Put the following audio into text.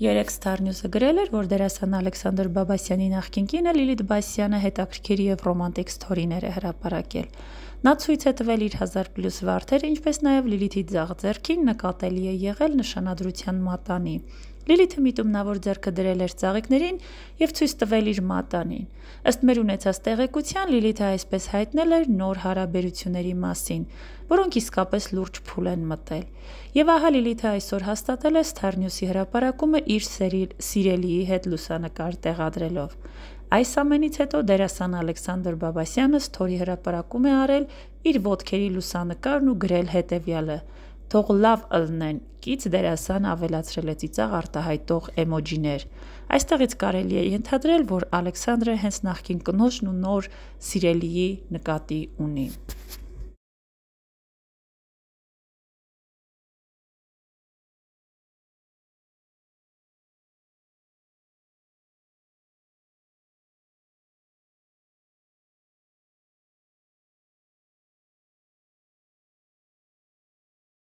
երեկ Star News-ը գրել էր, որ դերասան Ալեքսանդր Բաբասյանի նախկին կինը Լիլիթ Բասյանը հետաքրքիր եւ ռոմանտիկ սթորիներ է հրապարակել։ Նա ցույց է տվել իր 1000+ վարդերը, ինչպես նաև Լիլիթի ձախ ձեռքին նկատելի է եղել նշանադրության մատանի։ Լիլիթը միտումնավոր ձեռքը դրել էր ծաղիկներին եւ ցույց տվել իր մատանին։ Ըստ մեր ունեցած տեղեկության Լիլիթը այսպես հայտնել էր նոր հարաբերությունների մասին, որոնք իսկապես լուրջ փուլ են մտել։ Եվ ահա Լիլիթը այսօր հաստատել է Star News-ի հրապարակումը իր սիրելիի հետ լուսանկար տեղադրելով։ Այս ամենից հետո դերասան Ալեքսանդր Բաբասյանը ստորի հրապարակում է արել իր ոդքերի լուսանկարն ու գրել հետևյալը. «Թող լավ ըլնեն»։ Կից դերասանը ավելացրել է ծիծաղ արտահայտող էմոջիներ։ Այստեղից կարելի է ենթադրել, որ Ալեքսանդրը հենց նախկին կնոջն ու նոր սիրելիի նկատի ունի։